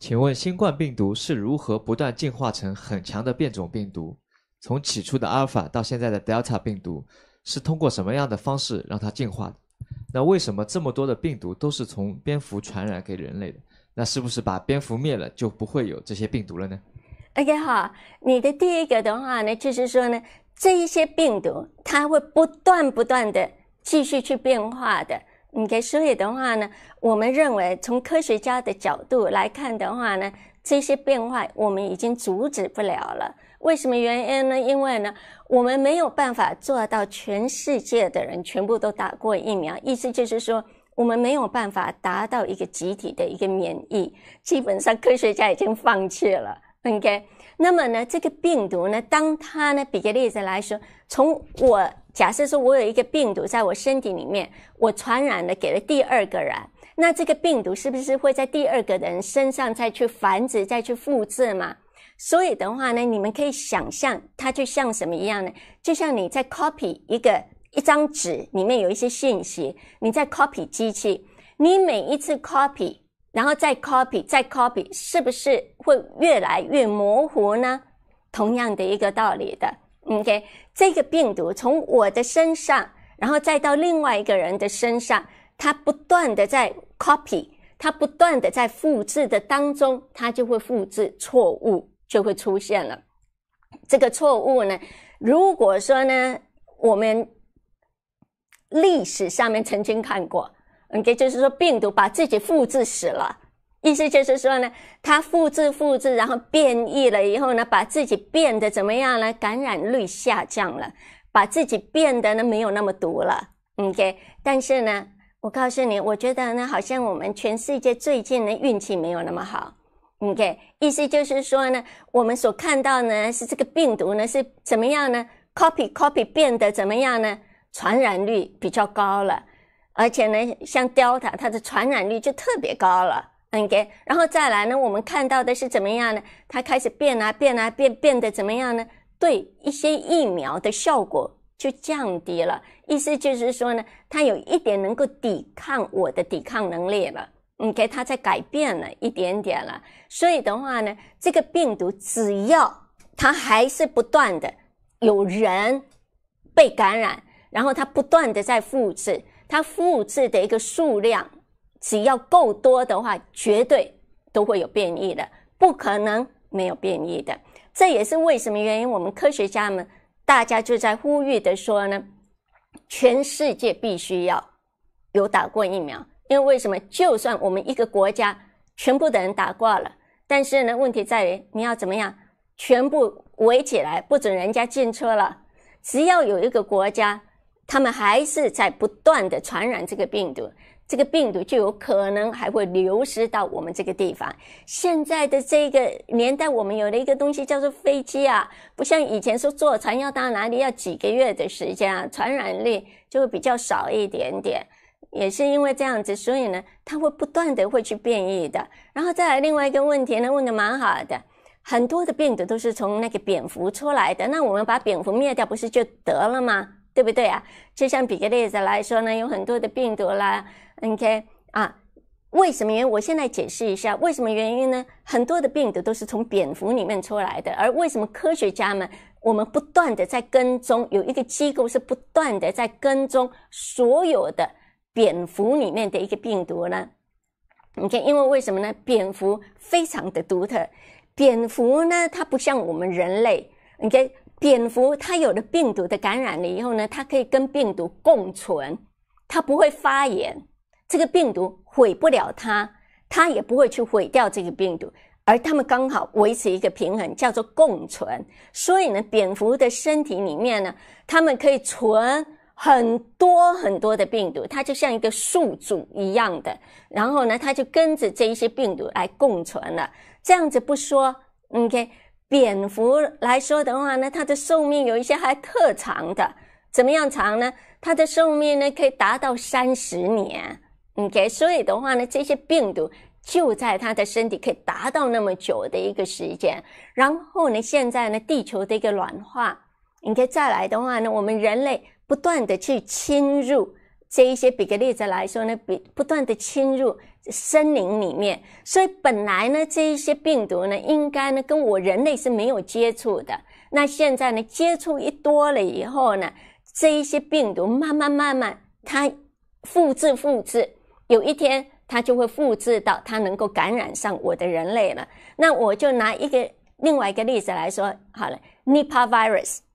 请问新冠病毒是如何不断进化成很强的变种病毒？从起初的阿尔法到现在的德尔塔病毒，是通过什么样的方式让它进化的？那为什么这么多的病毒都是从蝙蝠传染给人类的？那是不是把蝙蝠灭了就不会有这些病毒了呢？OK 哈，你的第一个的话呢，就是说呢，这一些病毒它会不断不断的继续去变化的。OK，所以的话呢，我们认为从科学家的角度来看的话呢，这些变化我们已经阻止不了了。为什么原因呢？因为呢，我们没有办法做到全世界的人全部都打过疫苗，意思就是说，我们没有办法达到一个集体的一个免疫。基本上，科学家已经放弃了。OK，那么呢，这个病毒呢，当它呢，比个例子来说，从我。假设说，我有一个病毒在我身体里面，我传染了给了第二个人，那这个病毒是不是会在第二个人身上再去繁殖、再去复制嘛？所以的话呢，你们可以想象，它就像什么一样呢？就像你在 copy 一个一张纸里面有一些信息，你在 copy 机器，你每一次 copy，然后再 copy，再 copy，是不是会越来越模糊呢？同样的一个道理的。OK，这个病毒从我的身上，然后再到另外一个人的身上，它不断的在 copy，它不断的在复制的当中，它就会复制错误，就会出现了。这个错误呢，如果说呢，我们历史上面曾经看过，OK，就是说病毒把自己复制死了。意思就是说呢，它复制复制，然后变异了以后呢，把自己变得怎么样呢？感染率下降了，把自己变得呢没有那么毒了。OK，但是呢，我告诉你，我觉得呢，好像我们全世界最近的运气没有那么好。OK，意思就是说呢，我们所看到呢是这个病毒呢是怎么样呢？Copy copy 变得怎么样呢？传染率比较高了，而且呢，像 Delta 它的传染率就特别高了。OK，然后再来呢？我们看到的是怎么样呢？它开始变啊变啊变，变得怎么样呢？对一些疫苗的效果就降低了，意思就是说呢，它有一点能够抵抗我的抵抗能力了。OK，它在改变了一点点了。所以的话呢，这个病毒只要它还是不断的有人被感染，然后它不断的在复制，它复制的一个数量。只要够多的话，绝对都会有变异的，不可能没有变异的。这也是为什么原因，我们科学家们大家就在呼吁的说呢，全世界必须要有打过疫苗。因为为什么？就算我们一个国家全部的人打过了，但是呢，问题在于你要怎么样全部围起来，不准人家进车了。只要有一个国家，他们还是在不断的传染这个病毒。这个病毒就有可能还会流失到我们这个地方。现在的这个年代，我们有了一个东西叫做飞机啊，不像以前说坐船要到哪里要几个月的时间啊，传染率就会比较少一点点。也是因为这样子，所以呢，它会不断的会去变异的。然后再来另外一个问题呢，问的蛮好的，很多的病毒都是从那个蝙蝠出来的，那我们把蝙蝠灭掉，不是就得了吗？对不对啊？就像比个例子来说呢，有很多的病毒啦，OK 啊，为什么原因？我现在解释一下为什么原因呢？很多的病毒都是从蝙蝠里面出来的，而为什么科学家们我们不断的在跟踪，有一个机构是不断的在跟踪所有的蝙蝠里面的一个病毒呢？你看，因为为什么呢？蝙蝠非常的独特，蝙蝠呢，它不像我们人类，OK。蝙蝠它有了病毒的感染了以后呢，它可以跟病毒共存，它不会发炎，这个病毒毁不了它，它也不会去毁掉这个病毒，而它们刚好维持一个平衡，叫做共存。所以呢，蝙蝠的身体里面呢，它们可以存很多很多的病毒，它就像一个宿主一样的，然后呢，它就跟着这一些病毒来共存了。这样子不说，OK。蝙蝠来说的话呢，它的寿命有一些还特长的，怎么样长呢？它的寿命呢可以达到三十年，OK。所以的话呢，这些病毒就在它的身体可以达到那么久的一个时间。然后呢，现在呢，地球的一个卵化，OK。再来的话呢，我们人类不断的去侵入。这一些，比个例子来说呢，比不断的侵入森林里面，所以本来呢，这一些病毒呢，应该呢跟我人类是没有接触的，那现在呢，接触一多了以后呢，这一些病毒慢慢慢慢，它复制复制，有一天它就会复制到它能够感染上我的人类了。那我就拿一个另外一个例子来说，好了，Nipah virus。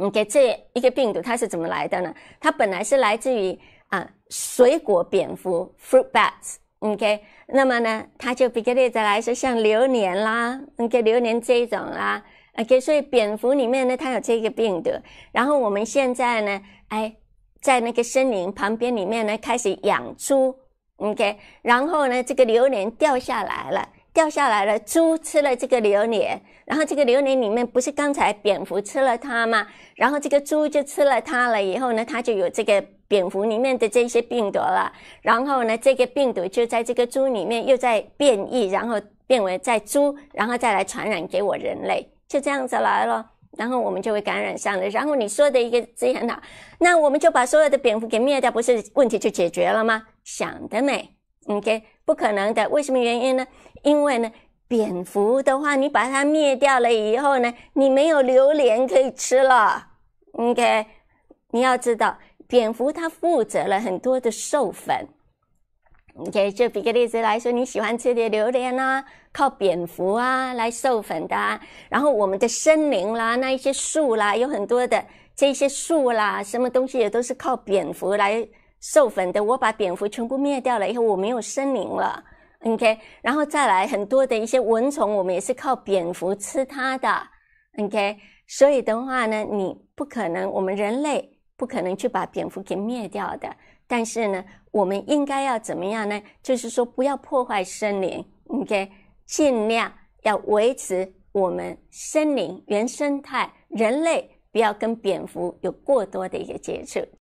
OK，这一个病毒它是怎么来的呢？它本来是来自于啊，水果蝙蝠 （fruit bats），OK。那么呢，它就比个例子来说，像榴莲啦，OK，榴莲这一种啦，OK。所以蝙蝠里面呢，它有这个病毒。然后我们现在呢，哎，在那个森林旁边里面呢，开始养猪，OK。然后呢，这个榴莲掉下来了。掉下来了，猪吃了这个榴莲，然后这个榴莲里面不是刚才蝙蝠吃了它吗？然后这个猪就吃了它了，以后呢，它就有这个蝙蝠里面的这些病毒了。然后呢，这个病毒就在这个猪里面又在变异，然后变为在猪，然后再来传染给我人类，就这样子来了。然后我们就会感染上了。然后你说的一个这样好，那我们就把所有的蝙蝠给灭掉，不是问题就解决了吗？想得美！OK。不可能的，为什么原因呢？因为呢，蝙蝠的话，你把它灭掉了以后呢，你没有榴莲可以吃了。OK，你要知道，蝙蝠它负责了很多的授粉。OK，就举个例子来说，你喜欢吃的榴莲啊，靠蝙蝠啊来授粉的啊。然后我们的森林啦，那一些树啦，有很多的这些树啦，什么东西也都是靠蝙蝠来。授粉的，我把蝙蝠全部灭掉了，以后我没有森林了，OK？然后再来很多的一些蚊虫，我们也是靠蝙蝠吃它的，OK？所以的话呢，你不可能，我们人类不可能去把蝙蝠给灭掉的。但是呢，我们应该要怎么样呢？就是说，不要破坏森林，OK？尽量要维持我们森林原生态，人类不要跟蝙蝠有过多的一些接触。